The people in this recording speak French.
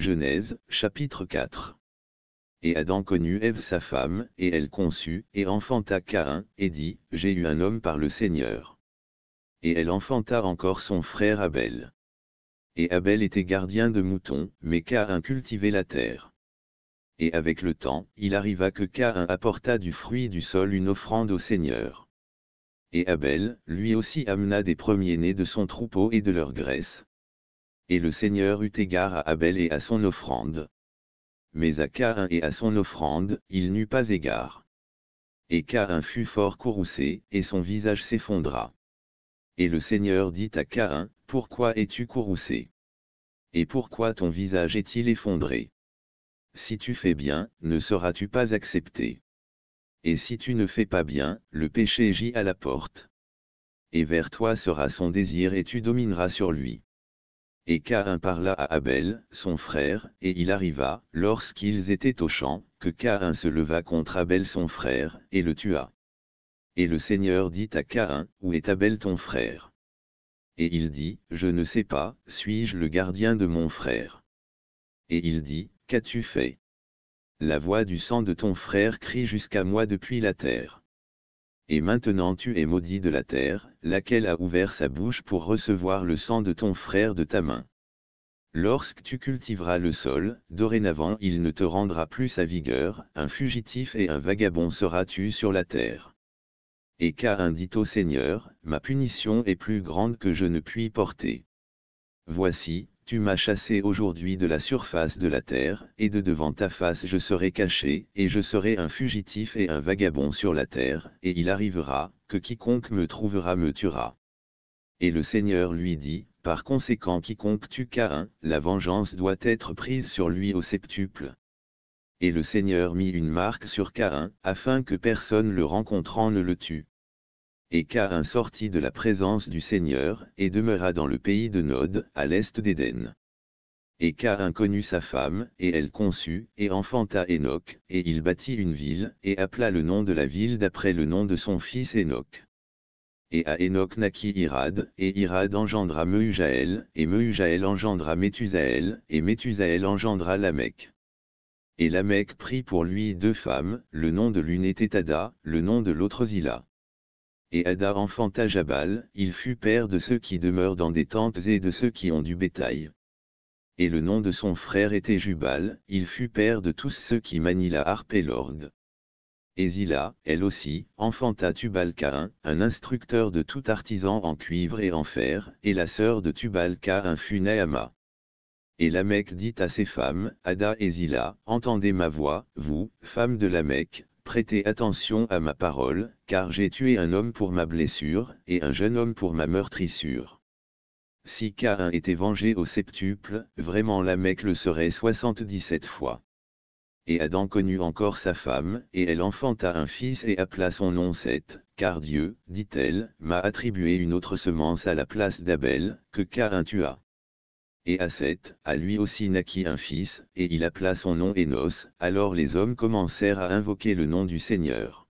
Genèse, chapitre 4. Et Adam connut Ève sa femme, et elle conçut, et enfanta Caïn, et dit, J'ai eu un homme par le Seigneur. Et elle enfanta encore son frère Abel. Et Abel était gardien de moutons, mais Caïn cultivait la terre. Et avec le temps, il arriva que Caïn apporta du fruit du sol une offrande au Seigneur. Et Abel, lui aussi amena des premiers-nés de son troupeau et de leur graisse et le Seigneur eut égard à Abel et à son offrande. Mais à Caïn et à son offrande, il n'eut pas égard. Et Caïn fut fort courroucé, et son visage s'effondra. Et le Seigneur dit à Caïn, Pourquoi es-tu courroucé Et pourquoi ton visage est-il effondré Si tu fais bien, ne seras-tu pas accepté Et si tu ne fais pas bien, le péché gît à la porte. Et vers toi sera son désir et tu domineras sur lui. Et Caïn parla à Abel, son frère, et il arriva, lorsqu'ils étaient au champ, que Caïn se leva contre Abel son frère, et le tua. Et le Seigneur dit à Caïn, Où est Abel ton frère Et il dit, Je ne sais pas, suis-je le gardien de mon frère Et il dit, Qu'as-tu fait La voix du sang de ton frère crie jusqu'à moi depuis la terre et maintenant tu es maudit de la terre, laquelle a ouvert sa bouche pour recevoir le sang de ton frère de ta main. Lorsque tu cultiveras le sol, dorénavant il ne te rendra plus sa vigueur, un fugitif et un vagabond seras-tu sur la terre. Et qu'a dit au Seigneur, ma punition est plus grande que je ne puis porter. Voici, tu m'as chassé aujourd'hui de la surface de la terre, et de devant ta face je serai caché, et je serai un fugitif et un vagabond sur la terre, et il arrivera, que quiconque me trouvera me tuera. Et le Seigneur lui dit, Par conséquent quiconque tue Caïn, la vengeance doit être prise sur lui au septuple. Et le Seigneur mit une marque sur Caïn, afin que personne le rencontrant ne le tue et Caïn sortit de la présence du Seigneur, et demeura dans le pays de Nod, à l'est d'Éden. Et Caïn connut sa femme, et elle conçut, et enfanta Enoch, et il bâtit une ville, et appela le nom de la ville d'après le nom de son fils Enoch. Et à Enoch naquit Irad, et Irad engendra Mehujaël, et Mehujaël engendra Méthusaël, et Méthusaël engendra Lamech. Et Lamech prit pour lui deux femmes, le nom de l'une était Ada, le nom de l'autre Zila et Ada enfanta Jabal, il fut père de ceux qui demeurent dans des tentes et de ceux qui ont du bétail. Et le nom de son frère était Jubal, il fut père de tous ceux qui manient la harpe et l'orgue. Et Zila, elle aussi, enfanta Tubal-Caïn, un instructeur de tout artisan en cuivre et en fer, et la sœur de Tubal-Caïn fut Naama. Et Lamech dit à ses femmes, Ada et Zila, entendez ma voix, vous, femmes de Lamech, Prêtez attention à ma parole, car j'ai tué un homme pour ma blessure, et un jeune homme pour ma meurtrissure. Si Caïn était vengé au septuple, vraiment la mecque le serait soixante-dix-sept fois. Et Adam connut encore sa femme, et elle enfanta un fils et appela son nom Seth, car Dieu, dit-elle, m'a attribué une autre semence à la place d'Abel, que Caïn tua. Et à Seth, à lui aussi naquit un fils, et il appela son nom Enos, alors les hommes commencèrent à invoquer le nom du Seigneur.